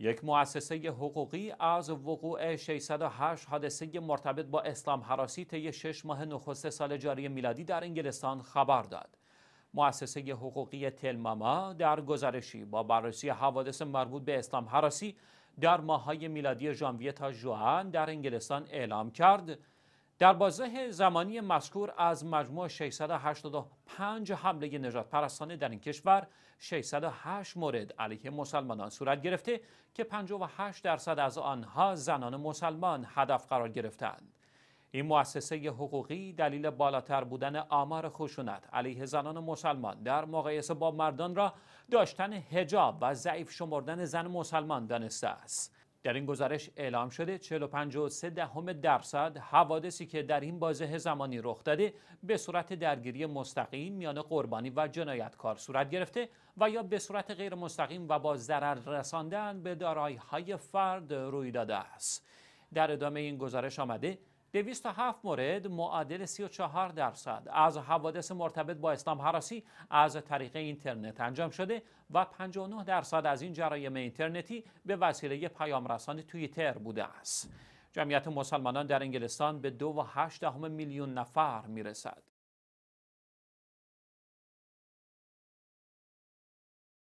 یک مؤسسه حقوقی از وقوع 608 حادثه مرتبط با اسلام حراسی طی شش ماه نخست سال جاری میلادی در انگلستان خبر داد. مؤسسه حقوقی تلماما در گزارشی با بررسی حوادث مربوط به اسلام حراسی در ماه‌های میلادی ژانویه تا جوان در انگلستان اعلام کرد در بازه زمانی مذکور از مجموع 685 حمله نجات پرستانه در این کشور 608 مورد علیه مسلمانان صورت گرفته که 58 درصد از آنها زنان مسلمان هدف قرار گرفتند. این مؤسسه حقوقی دلیل بالاتر بودن آمار خشونت علیه زنان مسلمان در مقایسه با مردان را داشتن هجاب و ضعیف شمردن زن مسلمان دانسته است. در این گزارش اعلام شده 45.3 دهم درصد حوادثی که در این بازه زمانی رخ داده به صورت درگیری مستقیم میان قربانی و جنایتکار صورت گرفته و یا به صورت غیر مستقیم و با ضرر رساندن به دارایی های فرد روی داده است در ادامه این گزارش آمده 207 مورد معادل 34 درصد از حوادث مرتبط با اسلام حراسی از طریق اینترنت انجام شده و 59 درصد از این جرایم اینترنتی به وسیله پیام پیامرسان توییتر بوده است. جمعیت مسلمانان در انگلستان به 2.8 میلیون نفر میرسد.